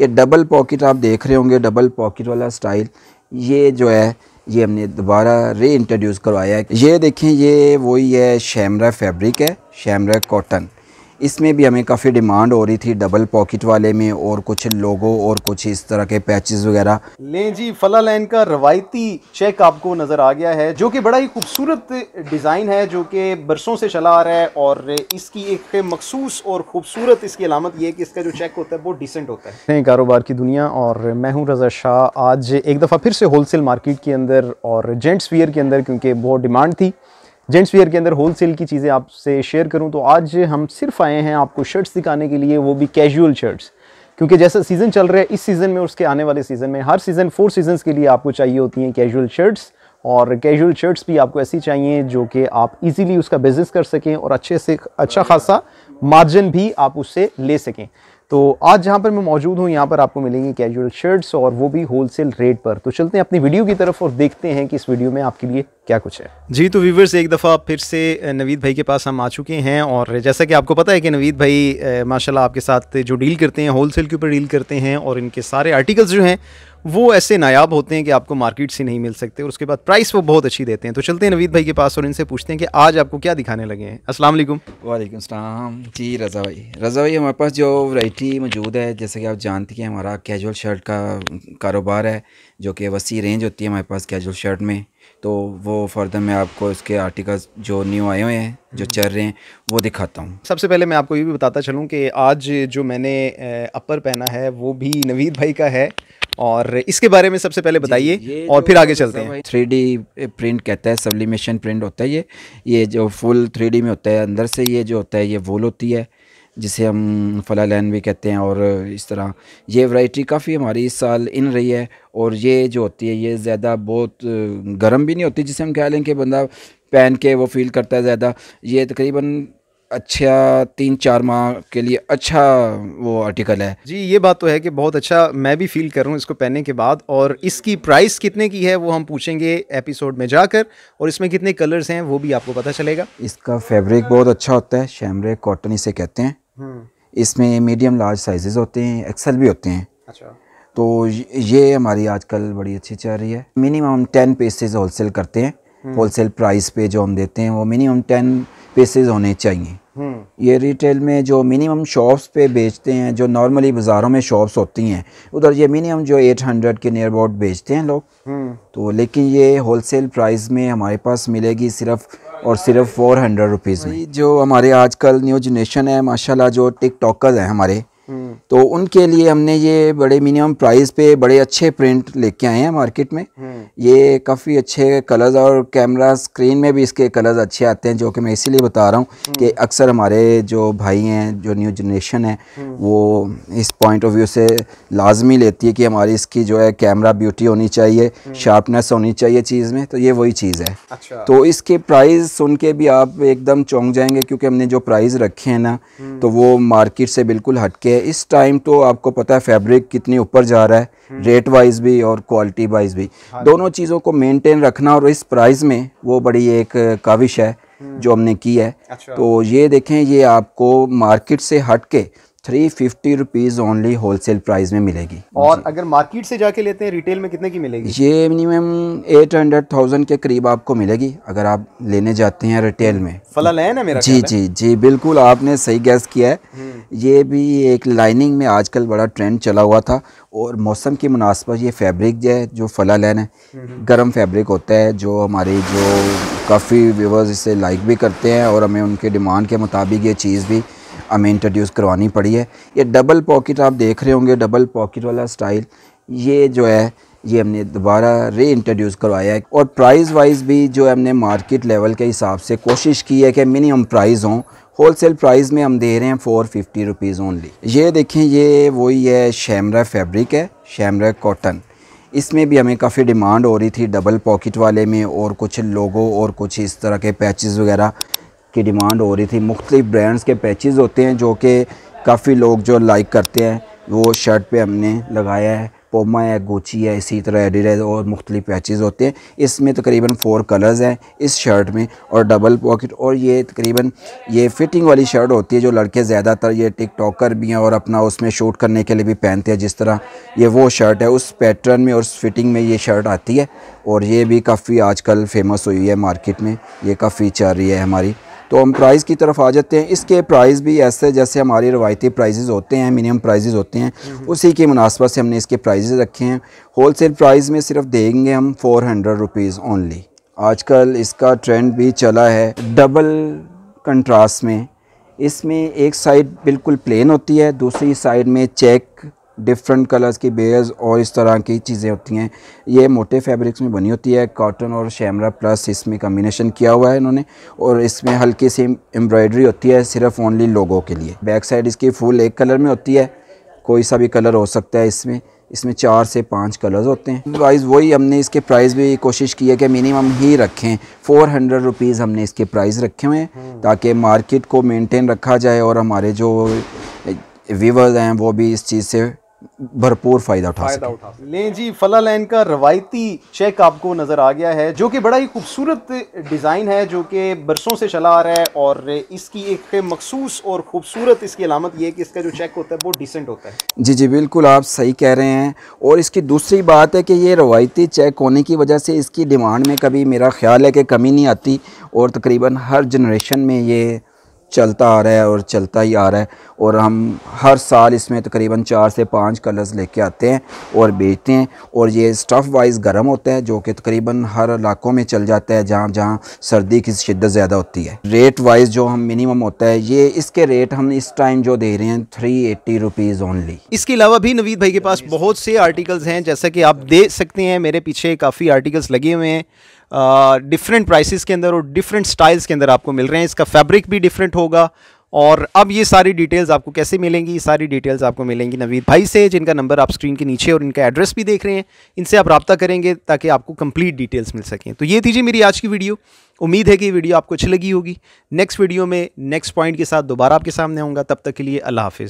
ये double pocket आप देख रहे होंगे डबल पॉकेट वाला स्टाइल ये जो है ये हमने दोबारा री इंट्रोड्यूस करवाया है ये देखें ये वही है शैमरा फैब्रिक है शैमरा कॉटन इसमें भी हमें काफ़ी डिमांड हो रही थी डबल पॉकेट वाले में और कुछ लोगों और कुछ इस तरह के पैचेस वगैरह लें जी फला लाइन का रवायती चेक आपको नज़र आ गया है जो कि बड़ा ही खूबसूरत डिज़ाइन है जो कि बरसों से चला आ रहा है और इसकी एक मखसूस और खूबसूरत इसकी अलामत यह है कि इसका जो चेक होता है वो डिसेंट होता है कारोबार की दुनिया और मैं हूँ रजा शाह आज एक दफ़ा फिर से होलसेल मार्केट के अंदर और जेंट्स वियर के अंदर क्योंकि बहुत डिमांड थी जेंट्स वेयर के अंदर होलसेल की चीज़ें आपसे शेयर करूं तो आज हम सिर्फ आए हैं आपको शर्ट्स दिखाने के लिए वो भी कैजुअल शर्ट्स क्योंकि जैसा सीज़न चल रहा है इस सीज़न में उसके आने वाले सीज़न में हर सीज़न फोर सीजन्स के लिए आपको चाहिए होती हैं कैजुअल शर्ट्स और कैजुअल शर्ट्स भी आपको ऐसी चाहिए जो कि आप इजीली उसका बिज़नेस कर सकें और अच्छे से अच्छा खासा मार्जिन भी आप उससे ले सकें तो आज जहाँ पर मैं मौजूद हूँ यहाँ पर आपको मिलेंगी कैजुअल शर्ट्स और वो भी होलसेल रेट पर तो चलते हैं अपनी वीडियो की तरफ और देखते हैं कि इस वीडियो में आपके लिए क्या कुछ है जी तो व्यूवर्स एक दफ़ा फिर से नवीद भाई के पास हम आ चुके हैं और जैसा कि आपको पता है कि नवीद भाई माशाल्लाह आपके साथ जो डील करते हैं होलसेल के ऊपर डील करते हैं और इनके सारे आर्टिकल्स जो हैं वो ऐसे नायाब होते हैं कि आपको मार्केट से नहीं मिल सकते और उसके बाद प्राइस वो बहुत अच्छी देते हैं तो चलते हैं नवीद भाई के पास और इनसे पूछते हैं कि आज आपको क्या दिखाने लगे हैं अस्सलाम वालेकुम सलाम जी रज़ा भाई रज़ा भाई हमारे पास जो वैराइटी मौजूद है जैसे कि आप जानती हैं हमारा कैजुअल शर्ट का कारोबार है जो कि वसी रेंज होती है हमारे पास कैजुअल शर्ट में तो वो फर्दर मैं आपको इसके आर्टिकल्स जो न्यू आए हुए हैं जो हम्म। चल रहे हैं वो दिखाता हूँ सबसे पहले मैं आपको ये भी बताता चलूँ कि आज जो मैंने अपर पहना है वो भी नवीद भाई का है और इसके बारे में सबसे पहले बताइए और फिर आगे चलते हैं थ्री डी प्रिंट कहता है सब्लिमेशन प्रिंट होता है ये ये जो फुल थ्री डी में होता है अंदर से ये जो होता है ये वोल होती है जिसे हम फला लैन भी कहते हैं और इस तरह ये वैरायटी काफ़ी हमारी इस साल इन रही है और ये जो होती है ये ज़्यादा बहुत गर्म भी नहीं होती जिसे हम कह लें कि बंदा पहन के वो फील करता है ज़्यादा ये तकरीबन अच्छा तीन चार माह के लिए अच्छा वो आर्टिकल है जी ये बात तो है कि बहुत अच्छा मैं भी फील कर रहा हूँ इसको पहनने के बाद और इसकी प्राइस कितने की है वो हम पूछेंगे एपिसोड में जाकर और इसमें कितने कलर्स हैं वो भी आपको पता चलेगा इसका फैब्रिक बहुत अच्छा होता है शैमरे कॉटन इसे कहते हैं हम्म। इसमें मीडियम लार्ज साइजेस होते हैं एक्सेल भी होते हैं अच्छा तो ये हमारी आजकल बड़ी अच्छी चल रही है मिनिमम टेन पीसेज होलसेल करते हैं होलसेल हम्म। प्राइस पे जो हम देते हैं वो मिनिमम टेन पीसेज होने चाहिए हम्म। ये रिटेल में जो मिनिमम शॉप्स पे बेचते हैं जो नॉर्मली बाज़ारों में शॉप्स होती हैं उधर ये मिनिमम जो 800 के नियर अबाउट बेचते हैं लोग तो लेकिन ये होलसेल प्राइस में हमारे पास मिलेगी सिर्फ और सिर्फ फोर हंड्रेड रुपीज़ में जो हमारे आजकल न्यू जनरेशन है माशाल्लाह जो टिक टॉकर्स हैं हमारे तो उनके लिए हमने ये बड़े मिनिमम प्राइस पे बड़े अच्छे प्रिंट लेके आए हैं मार्केट में हम्म। ये काफ़ी अच्छे कलर्स और कैमरा स्क्रीन में भी इसके कलर्स अच्छे आते हैं जो कि मैं इसीलिए बता रहा हूँ हम्म। कि अक्सर हमारे जो भाई हैं जो न्यू जनरेशन है वो इस पॉइंट ऑफ व्यू से लाजमी लेती है कि हमारी इसकी जो है कैमरा ब्यूटी होनी चाहिए शार्पनेस हम्म। होनी चाहिए चीज़ में तो ये वही चीज़ है अच्छा। तो इसके प्राइस सुन के भी आप एकदम चौंक जाएंगे क्योंकि हमने जो प्राइस रखे हैं ना तो वो मार्केट से बिल्कुल हटके ये इस टाइम तो आपको पता है फैब्रिक कितनी ऊपर जा रहा है रेट हम्म। वाइज भी और क्वालिटी वाइज भी हाँ दोनों चीज़ों को मेंटेन रखना और इस प्राइस में वो बड़ी एक काविश है हम्म। जो हमने की है अच्छा। तो ये देखें ये आपको मार्केट से हट के three fifty rupees only wholesale price में मिलेगी और अगर मार्केट से जाके लेते हैं रिटेल में कितने की मिलेगी ये मिनिमम एट हंड्रेड थाउजेंड के करीब आपको मिलेगी अगर आप लेने जाते हैं रिटेल में फला है ना मेरा जी जी जी बिल्कुल आपने सही गैस किया है हम्म। ये भी एक लाइनिंग में आजकल बड़ा ट्रेंड चला हुआ था और मौसम की मुनासबत ये फैब्रिक जो है जो फला लैन है हम्म, हम्म। गर्म फैब्रिक होता है जो हमारे जो काफ़ी व्यूवर्स इसे लाइक भी करते हैं और हमें उनके डिमांड के मुताबिक ये चीज़ भी हमें इंट्रोड्यूस करवानी पड़ी है ये डबल पॉकेट आप देख रहे होंगे डबल पॉकेट वाला स्टाइल ये जो है ये हमने दोबारा री इंट्रोड्यूस करवाया है और प्राइस वाइज भी जो हमने मार्केट लेवल के हिसाब से कोशिश की है कि मिनिमम प्राइस हों होलसेल प्राइस में हम दे रहे हैं फ़ोर फिफ्टी रुपीज़ ओनली ये देखें ये वही है शैमरा फैब्रिक है शैमरा कॉटन इसमें भी हमें काफ़ी डिमांड हो रही थी डबल पॉकेट वाले में और कुछ लोगों और कुछ इस तरह के पैचेस वगैरह की डिमांड हो रही थी मुख्तलिफ़ ब्रांड्स के पैचेज़ होते हैं जो कि काफ़ी लोग जो लाइक करते हैं वो शर्ट पे हमने लगाया है पोमा है गोची है इसी तरह एडिडास और मुख्तलि पैचेज़ होते हैं इसमें तकरीबन फ़ोर कलर्स हैं इस शर्ट में और डबल पॉकेट और ये तकरीबन ये फिटिंग वाली शर्ट होती है जो लड़के ज़्यादातर ये टिक टॉकर भी हैं और अपना उसमें शूट करने के लिए भी पहनते हैं जिस तरह ये वो शर्ट है उस पैटर्न में और उस फिटिंग में ये शर्ट आती है और ये भी काफ़ी आजकल फेमस हुई है मार्केट में ये काफ़ी चल रही है हमारी तो हम प्राइस की तरफ आ जाते हैं इसके प्राइस भी ऐसे जैसे हमारे रवायती प्राइजेज़ होते हैं मिनिमम प्राइजेज़ होते हैं हम्म। उसी के मुनासबत से हमने इसके प्राइजेज़ रखे हैं होल सेल प्राइस में सिर्फ देंगे हम फ़ोर हंड्रेड रुपीज़ ओनली आजकल इसका ट्रेंड भी चला है डबल कंट्रास्ट में इसमें एक साइड बिल्कुल प्लेन होती है दूसरी साइड में चेक डिफरेंट कलर्स की बेयर्स और इस तरह की चीज़ें होती हैं ये मोटे फैब्रिक्स में बनी होती है कॉटन और शैमरा प्लस इसमें कम्बिनेशन किया हुआ है इन्होंने और इसमें हल्की सी एम्ब्रॉयडरी होती है सिर्फ ओनली लोगों के लिए बैक साइड इसकी फुल एक कलर में होती है कोई सा भी कलर हो सकता है इसमें इसमें चार से पाँच कलर्स होते हैं वाइज वही हमने इसके प्राइस भी कोशिश की है कि मिनिमम ही रखें फ़ोर हंड्रेड रुपीज़ हमने इसके प्राइस रखे हुए हैं हम्म। ताकि मार्केट को मेंटेन रखा जाए और हमारे जो व्यूवर्स हैं वो भी इस चीज़ से भरपूर फायदा उठा फायदा उठा लें जी फला लाइन का रवायती चेक आपको नज़र आ गया है जो कि बड़ा ही खूबसूरत डिज़ाइन है जो कि बरसों से चला आ रहा है और इसकी एक मखसूस और खूबसूरत इसकी अलामत यह है कि इसका जो चेक होता है वो डिसेंट होता है जी जी बिल्कुल आप सही कह रहे हैं और इसकी दूसरी बात है कि ये रवायती चेक होने की वजह से इसकी डिमांड में कभी मेरा ख्याल है कि कमी नहीं आती और तकरीबन हर जनरेशन में ये चलता आ रहा है और चलता ही आ रहा है और हम हर साल इसमें तकरीबन चार से पाँच कलर्स लेके आते हैं और बेचते हैं और ये स्टफ़ वाइज गर्म होता है जो कि तकरीबन हर इलाकों में चल जाता है जहाँ जहाँ सर्दी की शिद्दत ज़्यादा होती है रेट वाइज जो हम मिनिमम होता है ये इसके रेट हम इस टाइम जो दे रहे हैं थ्री एट्टी रुपीज़ ओनली इसके अलावा भी नवीद भाई के पास बहुत से आर्टिकल्स हैं जैसा कि आप देख सकते हैं मेरे पीछे काफ़ी आर्टिकल्स लगे हुए हैं डिफरेंट प्राइसेस के अंदर और डिफरेंट स्टाइल्स के अंदर आपको मिल रहे हैं इसका फैब्रिक भी डिफरेंट होगा और अब ये सारी डिटेल्स आपको कैसे मिलेंगी ये सारी डिटेल्स आपको मिलेंगी नवीद भाई से जिनका नंबर आप स्क्रीन के नीचे और इनका एड्रेस भी देख रहे हैं इनसे आप रब्ता करेंगे ताकि आपको कंप्लीट डिटेल्स मिल सकें तो ये थी जी मेरी आज की वीडियो उम्मीद है कि वीडियो आपको अच्छी लगी होगी नेक्स्ट वीडियो में नेक्स्ट पॉइंट के साथ दोबारा आपके सामने आऊँगा तब तक के लिए अल्लाह हाफ़